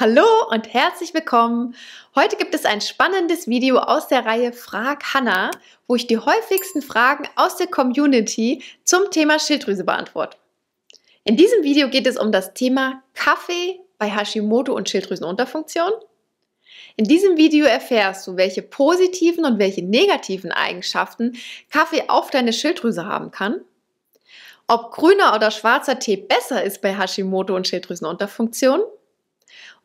Hallo und herzlich willkommen. Heute gibt es ein spannendes Video aus der Reihe Frag Hanna, wo ich die häufigsten Fragen aus der Community zum Thema Schilddrüse beantworte. In diesem Video geht es um das Thema Kaffee bei Hashimoto und Schilddrüsenunterfunktion. In diesem Video erfährst du, welche positiven und welche negativen Eigenschaften Kaffee auf deine Schilddrüse haben kann ob grüner oder schwarzer Tee besser ist bei Hashimoto und Schilddrüsenunterfunktion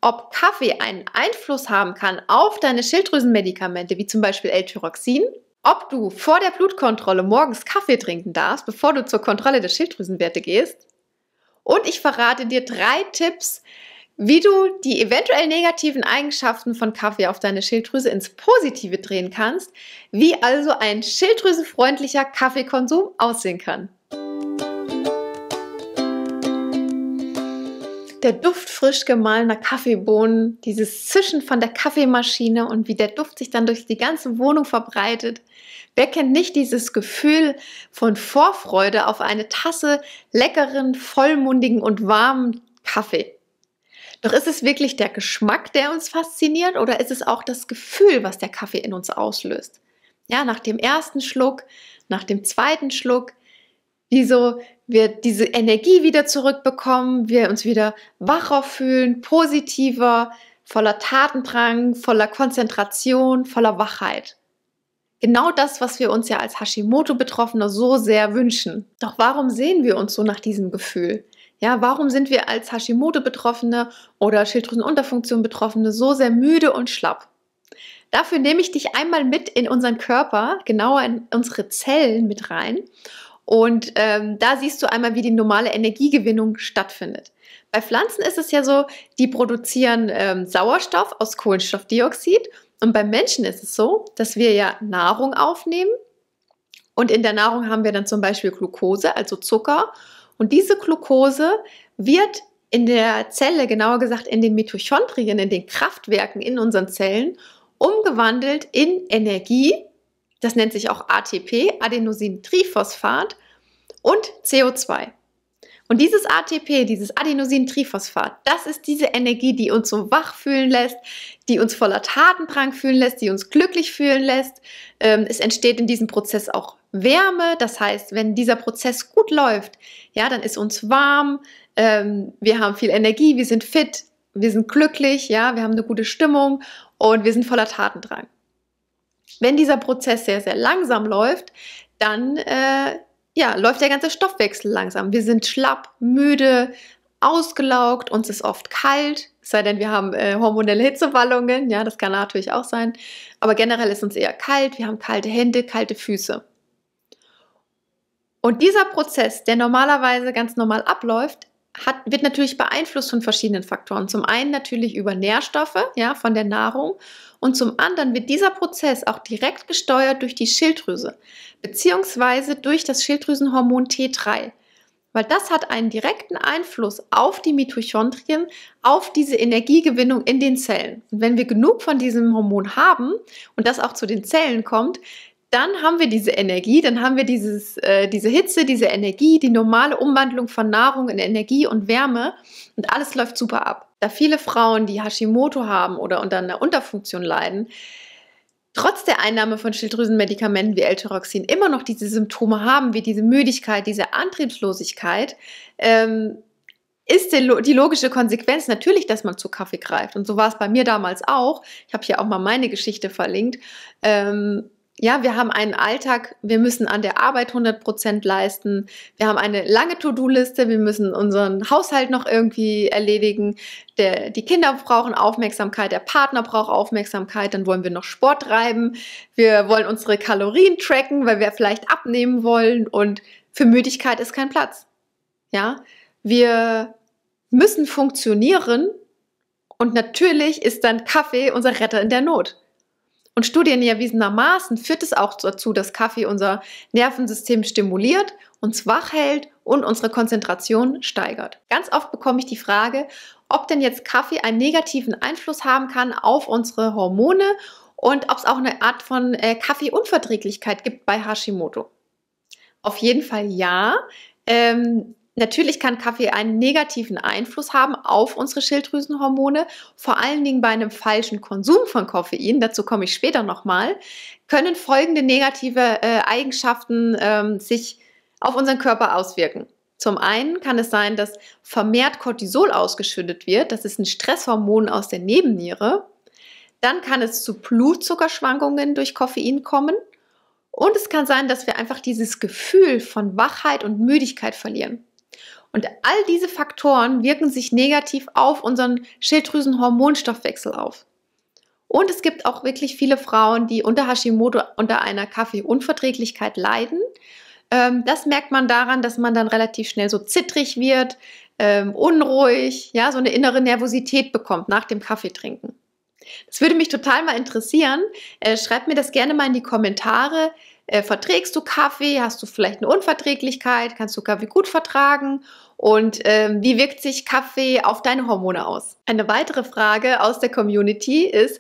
ob Kaffee einen Einfluss haben kann auf deine Schilddrüsenmedikamente, wie zum Beispiel L-Tyroxin, ob du vor der Blutkontrolle morgens Kaffee trinken darfst, bevor du zur Kontrolle der Schilddrüsenwerte gehst. Und ich verrate dir drei Tipps, wie du die eventuell negativen Eigenschaften von Kaffee auf deine Schilddrüse ins Positive drehen kannst, wie also ein schilddrüsenfreundlicher Kaffeekonsum aussehen kann. der Duft frisch gemahlener Kaffeebohnen, dieses Zischen von der Kaffeemaschine und wie der Duft sich dann durch die ganze Wohnung verbreitet. Wer kennt nicht dieses Gefühl von Vorfreude auf eine Tasse leckeren, vollmundigen und warmen Kaffee? Doch ist es wirklich der Geschmack, der uns fasziniert oder ist es auch das Gefühl, was der Kaffee in uns auslöst? Ja, nach dem ersten Schluck, nach dem zweiten Schluck, wie so wir diese Energie wieder zurückbekommen, wir uns wieder wacher fühlen, positiver, voller Tatendrang, voller Konzentration, voller Wachheit. Genau das, was wir uns ja als hashimoto betroffene so sehr wünschen. Doch warum sehen wir uns so nach diesem Gefühl? Ja, warum sind wir als Hashimoto-Betroffene oder Schilddrüsenunterfunktion-Betroffene so sehr müde und schlapp? Dafür nehme ich dich einmal mit in unseren Körper, genauer in unsere Zellen mit rein und ähm, da siehst du einmal, wie die normale Energiegewinnung stattfindet. Bei Pflanzen ist es ja so, die produzieren ähm, Sauerstoff aus Kohlenstoffdioxid. Und beim Menschen ist es so, dass wir ja Nahrung aufnehmen. Und in der Nahrung haben wir dann zum Beispiel Glucose, also Zucker. Und diese Glucose wird in der Zelle, genauer gesagt in den Mitochondrien, in den Kraftwerken in unseren Zellen, umgewandelt in Energie das nennt sich auch ATP, Adenosintriphosphat und CO2. Und dieses ATP, dieses Adenosintriphosphat, das ist diese Energie, die uns so wach fühlen lässt, die uns voller Tatendrang fühlen lässt, die uns glücklich fühlen lässt. Ähm, es entsteht in diesem Prozess auch Wärme. Das heißt, wenn dieser Prozess gut läuft, ja, dann ist uns warm, ähm, wir haben viel Energie, wir sind fit, wir sind glücklich, ja, wir haben eine gute Stimmung und wir sind voller Tatendrang. Wenn dieser Prozess sehr, sehr langsam läuft, dann äh, ja, läuft der ganze Stoffwechsel langsam. Wir sind schlapp, müde, ausgelaugt, uns ist oft kalt, sei denn wir haben äh, hormonelle Hitzewallungen, ja, das kann natürlich auch sein, aber generell ist uns eher kalt, wir haben kalte Hände, kalte Füße. Und dieser Prozess, der normalerweise ganz normal abläuft, hat, wird natürlich beeinflusst von verschiedenen Faktoren. Zum einen natürlich über Nährstoffe, ja, von der Nahrung. Und zum anderen wird dieser Prozess auch direkt gesteuert durch die Schilddrüse, beziehungsweise durch das Schilddrüsenhormon T3. Weil das hat einen direkten Einfluss auf die Mitochondrien, auf diese Energiegewinnung in den Zellen. Und wenn wir genug von diesem Hormon haben und das auch zu den Zellen kommt, dann haben wir diese Energie, dann haben wir dieses, äh, diese Hitze, diese Energie, die normale Umwandlung von Nahrung in Energie und Wärme und alles läuft super ab. Da viele Frauen, die Hashimoto haben oder unter einer Unterfunktion leiden, trotz der Einnahme von Schilddrüsenmedikamenten wie L-Tyroxin immer noch diese Symptome haben, wie diese Müdigkeit, diese Antriebslosigkeit, ähm, ist die logische Konsequenz natürlich, dass man zu Kaffee greift. Und so war es bei mir damals auch. Ich habe hier auch mal meine Geschichte verlinkt. Ähm, ja, wir haben einen Alltag, wir müssen an der Arbeit 100 Prozent leisten, wir haben eine lange To-Do-Liste, wir müssen unseren Haushalt noch irgendwie erledigen, der, die Kinder brauchen Aufmerksamkeit, der Partner braucht Aufmerksamkeit, dann wollen wir noch Sport treiben, wir wollen unsere Kalorien tracken, weil wir vielleicht abnehmen wollen und für Müdigkeit ist kein Platz. Ja, wir müssen funktionieren und natürlich ist dann Kaffee unser Retter in der Not. Und Studien erwiesenermaßen führt es auch dazu, dass Kaffee unser Nervensystem stimuliert, uns wach hält und unsere Konzentration steigert. Ganz oft bekomme ich die Frage, ob denn jetzt Kaffee einen negativen Einfluss haben kann auf unsere Hormone und ob es auch eine Art von äh, Kaffeeunverträglichkeit gibt bei Hashimoto. Auf jeden Fall ja. Ähm, Natürlich kann Kaffee einen negativen Einfluss haben auf unsere Schilddrüsenhormone, vor allen Dingen bei einem falschen Konsum von Koffein, dazu komme ich später nochmal, können folgende negative äh, Eigenschaften ähm, sich auf unseren Körper auswirken. Zum einen kann es sein, dass vermehrt Cortisol ausgeschüttet wird, das ist ein Stresshormon aus der Nebenniere. Dann kann es zu Blutzuckerschwankungen durch Koffein kommen. Und es kann sein, dass wir einfach dieses Gefühl von Wachheit und Müdigkeit verlieren. Und all diese Faktoren wirken sich negativ auf unseren Schilddrüsenhormonstoffwechsel auf. Und es gibt auch wirklich viele Frauen, die unter Hashimoto unter einer Kaffeeunverträglichkeit leiden. Ähm, das merkt man daran, dass man dann relativ schnell so zittrig wird, ähm, unruhig, ja, so eine innere Nervosität bekommt nach dem Kaffeetrinken. Das würde mich total mal interessieren. Äh, schreibt mir das gerne mal in die Kommentare äh, verträgst du Kaffee? Hast du vielleicht eine Unverträglichkeit? Kannst du Kaffee gut vertragen? Und ähm, wie wirkt sich Kaffee auf deine Hormone aus? Eine weitere Frage aus der Community ist,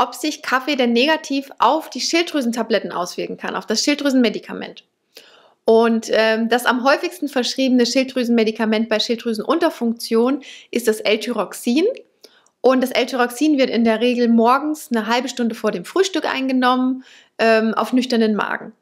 ob sich Kaffee denn negativ auf die Schilddrüsentabletten auswirken kann, auf das Schilddrüsenmedikament. Und ähm, das am häufigsten verschriebene Schilddrüsenmedikament bei Schilddrüsenunterfunktion ist das L-Tyroxin. Und das L-Tyroxin wird in der Regel morgens eine halbe Stunde vor dem Frühstück eingenommen ähm, auf nüchternen Magen.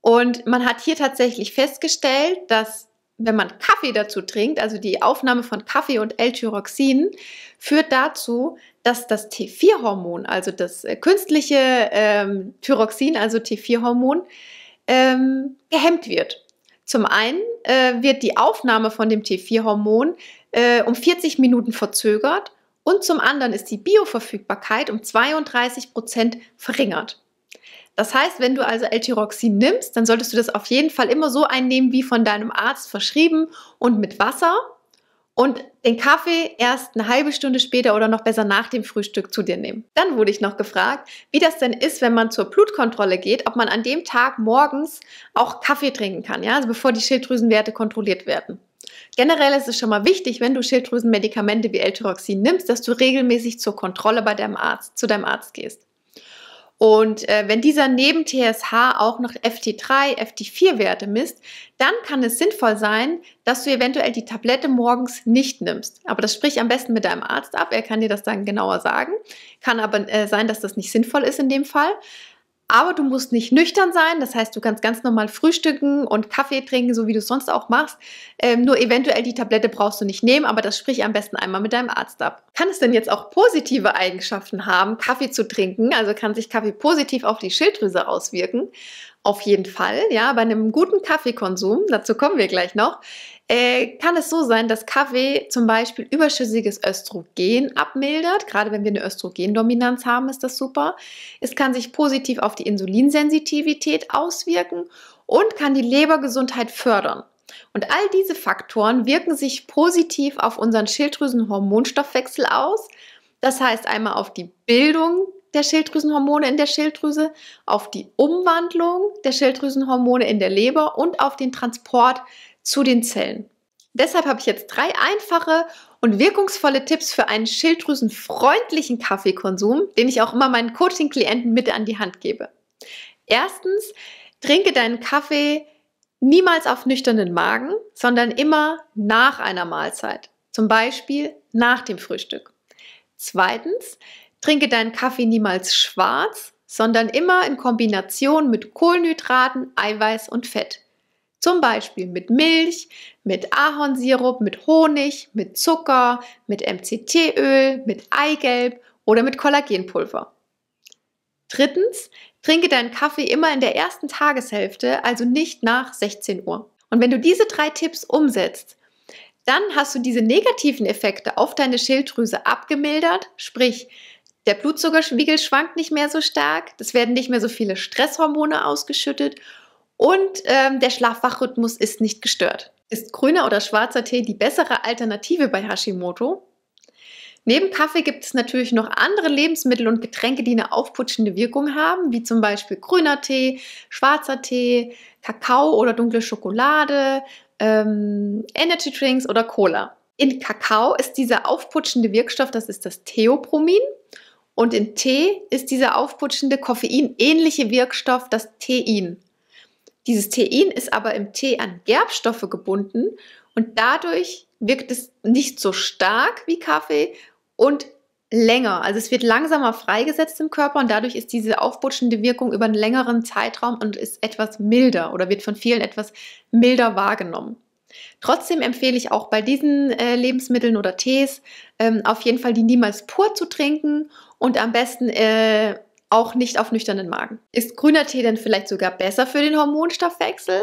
Und man hat hier tatsächlich festgestellt, dass wenn man Kaffee dazu trinkt, also die Aufnahme von Kaffee und L-Tyroxin, führt dazu, dass das T4-Hormon, also das äh, künstliche ähm, Tyroxin, also T4-Hormon, ähm, gehemmt wird. Zum einen äh, wird die Aufnahme von dem T4-Hormon äh, um 40 Minuten verzögert und zum anderen ist die Bioverfügbarkeit um 32 Prozent verringert. Das heißt, wenn du also L-Tyroxin nimmst, dann solltest du das auf jeden Fall immer so einnehmen wie von deinem Arzt verschrieben und mit Wasser und den Kaffee erst eine halbe Stunde später oder noch besser nach dem Frühstück zu dir nehmen. Dann wurde ich noch gefragt, wie das denn ist, wenn man zur Blutkontrolle geht, ob man an dem Tag morgens auch Kaffee trinken kann, ja, also bevor die Schilddrüsenwerte kontrolliert werden. Generell ist es schon mal wichtig, wenn du Schilddrüsenmedikamente wie L-Tyroxin nimmst, dass du regelmäßig zur Kontrolle bei deinem Arzt, zu deinem Arzt gehst. Und äh, wenn dieser neben TSH auch noch FT3, FT4-Werte misst, dann kann es sinnvoll sein, dass du eventuell die Tablette morgens nicht nimmst. Aber das sprich am besten mit deinem Arzt ab. Er kann dir das dann genauer sagen. Kann aber äh, sein, dass das nicht sinnvoll ist in dem Fall. Aber du musst nicht nüchtern sein, das heißt, du kannst ganz normal frühstücken und Kaffee trinken, so wie du es sonst auch machst. Ähm, nur eventuell die Tablette brauchst du nicht nehmen, aber das sprich am besten einmal mit deinem Arzt ab. Kann es denn jetzt auch positive Eigenschaften haben, Kaffee zu trinken? Also kann sich Kaffee positiv auf die Schilddrüse auswirken? Auf jeden Fall, ja, bei einem guten Kaffeekonsum, dazu kommen wir gleich noch, äh, kann es so sein, dass Kaffee zum Beispiel überschüssiges Östrogen abmildert. Gerade wenn wir eine Östrogendominanz haben, ist das super. Es kann sich positiv auf die Insulinsensitivität auswirken und kann die Lebergesundheit fördern. Und all diese Faktoren wirken sich positiv auf unseren Schilddrüsenhormonstoffwechsel aus. Das heißt einmal auf die Bildung der Schilddrüsenhormone in der Schilddrüse, auf die Umwandlung der Schilddrüsenhormone in der Leber und auf den Transport zu den Zellen. Deshalb habe ich jetzt drei einfache und wirkungsvolle Tipps für einen schilddrüsenfreundlichen Kaffeekonsum, den ich auch immer meinen Coaching-Klienten mit an die Hand gebe. Erstens, trinke deinen Kaffee niemals auf nüchternen Magen, sondern immer nach einer Mahlzeit, zum Beispiel nach dem Frühstück. Zweitens, trinke deinen Kaffee niemals schwarz, sondern immer in Kombination mit Kohlenhydraten, Eiweiß und Fett. Zum Beispiel mit Milch, mit Ahornsirup, mit Honig, mit Zucker, mit MCT-Öl, mit Eigelb oder mit Kollagenpulver. Drittens, trinke deinen Kaffee immer in der ersten Tageshälfte, also nicht nach 16 Uhr. Und wenn du diese drei Tipps umsetzt, dann hast du diese negativen Effekte auf deine Schilddrüse abgemildert, sprich, der Blutzuckerspiegel schwankt nicht mehr so stark, es werden nicht mehr so viele Stresshormone ausgeschüttet und ähm, der Schlafwachrhythmus ist nicht gestört. Ist grüner oder schwarzer Tee die bessere Alternative bei Hashimoto? Neben Kaffee gibt es natürlich noch andere Lebensmittel und Getränke, die eine aufputschende Wirkung haben, wie zum Beispiel grüner Tee, schwarzer Tee, Kakao oder dunkle Schokolade, ähm, Energy Drinks oder Cola. In Kakao ist dieser aufputschende Wirkstoff, das ist das Theobromin. Und in Tee ist dieser aufputschende Koffein ähnliche Wirkstoff das Tein. Dieses Thein ist aber im Tee an Gerbstoffe gebunden und dadurch wirkt es nicht so stark wie Kaffee und länger. Also es wird langsamer freigesetzt im Körper und dadurch ist diese aufputschende Wirkung über einen längeren Zeitraum und ist etwas milder oder wird von vielen etwas milder wahrgenommen. Trotzdem empfehle ich auch bei diesen äh, Lebensmitteln oder Tees ähm, auf jeden Fall die niemals pur zu trinken und am besten äh, auch nicht auf nüchternen Magen. Ist grüner Tee denn vielleicht sogar besser für den Hormonstoffwechsel?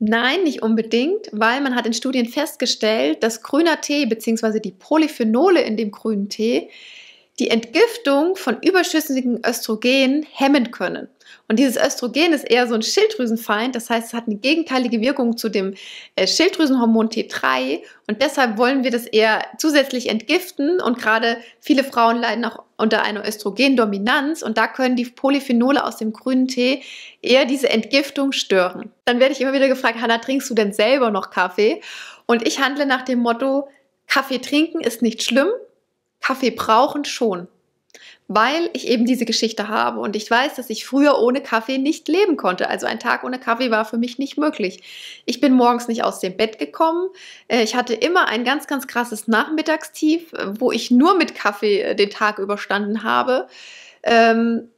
Nein, nicht unbedingt, weil man hat in Studien festgestellt, dass grüner Tee bzw. die Polyphenole in dem grünen Tee die Entgiftung von überschüssigen Östrogen hemmen können. Und dieses Östrogen ist eher so ein Schilddrüsenfeind, das heißt, es hat eine gegenteilige Wirkung zu dem äh, Schilddrüsenhormon T3 und deshalb wollen wir das eher zusätzlich entgiften und gerade viele Frauen leiden auch unter einer Östrogendominanz und da können die Polyphenole aus dem grünen Tee eher diese Entgiftung stören. Dann werde ich immer wieder gefragt, Hanna, trinkst du denn selber noch Kaffee? Und ich handle nach dem Motto, Kaffee trinken ist nicht schlimm, Kaffee brauchen schon, weil ich eben diese Geschichte habe und ich weiß, dass ich früher ohne Kaffee nicht leben konnte. Also ein Tag ohne Kaffee war für mich nicht möglich. Ich bin morgens nicht aus dem Bett gekommen. Äh, ich hatte immer ein ganz, ganz krasses Nachmittagstief, äh, wo ich nur mit Kaffee äh, den Tag überstanden habe. Ähm,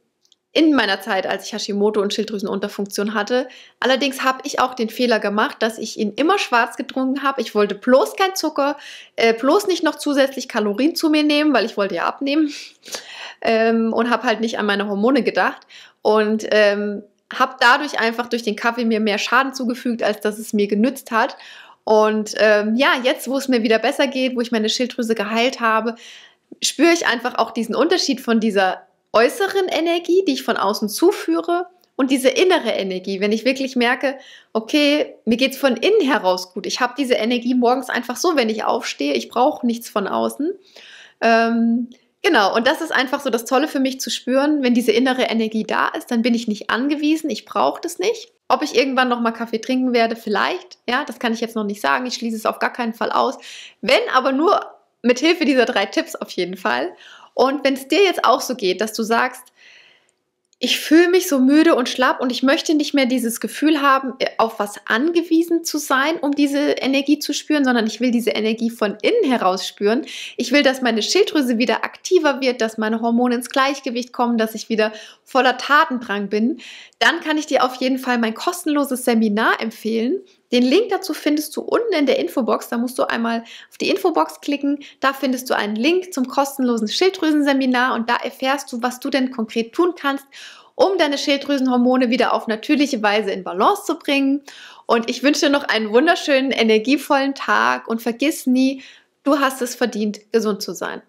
in meiner Zeit, als ich Hashimoto und Schilddrüsenunterfunktion hatte. Allerdings habe ich auch den Fehler gemacht, dass ich ihn immer schwarz getrunken habe. Ich wollte bloß kein Zucker, äh, bloß nicht noch zusätzlich Kalorien zu mir nehmen, weil ich wollte ja abnehmen ähm, und habe halt nicht an meine Hormone gedacht. Und ähm, habe dadurch einfach durch den Kaffee mir mehr Schaden zugefügt, als dass es mir genützt hat. Und ähm, ja, jetzt, wo es mir wieder besser geht, wo ich meine Schilddrüse geheilt habe, spüre ich einfach auch diesen Unterschied von dieser äußeren Energie, die ich von außen zuführe, und diese innere Energie, wenn ich wirklich merke, okay, mir geht es von innen heraus gut. Ich habe diese Energie morgens einfach so, wenn ich aufstehe, ich brauche nichts von außen. Ähm, genau, und das ist einfach so das Tolle für mich zu spüren, wenn diese innere Energie da ist, dann bin ich nicht angewiesen, ich brauche das nicht. Ob ich irgendwann nochmal Kaffee trinken werde, vielleicht, ja, das kann ich jetzt noch nicht sagen, ich schließe es auf gar keinen Fall aus. Wenn aber nur mit Hilfe dieser drei Tipps auf jeden Fall. Und wenn es dir jetzt auch so geht, dass du sagst, ich fühle mich so müde und schlapp und ich möchte nicht mehr dieses Gefühl haben, äh, auf was angewiesen zu sein, um diese Energie zu spüren, sondern ich will diese Energie von innen heraus spüren. Ich will, dass meine Schilddrüse wieder aktiver wird, dass meine Hormone ins Gleichgewicht kommen, dass ich wieder voller Tatendrang bin dann kann ich dir auf jeden Fall mein kostenloses Seminar empfehlen. Den Link dazu findest du unten in der Infobox. Da musst du einmal auf die Infobox klicken. Da findest du einen Link zum kostenlosen Schilddrüsenseminar und da erfährst du, was du denn konkret tun kannst, um deine Schilddrüsenhormone wieder auf natürliche Weise in Balance zu bringen. Und ich wünsche dir noch einen wunderschönen, energievollen Tag und vergiss nie, du hast es verdient, gesund zu sein.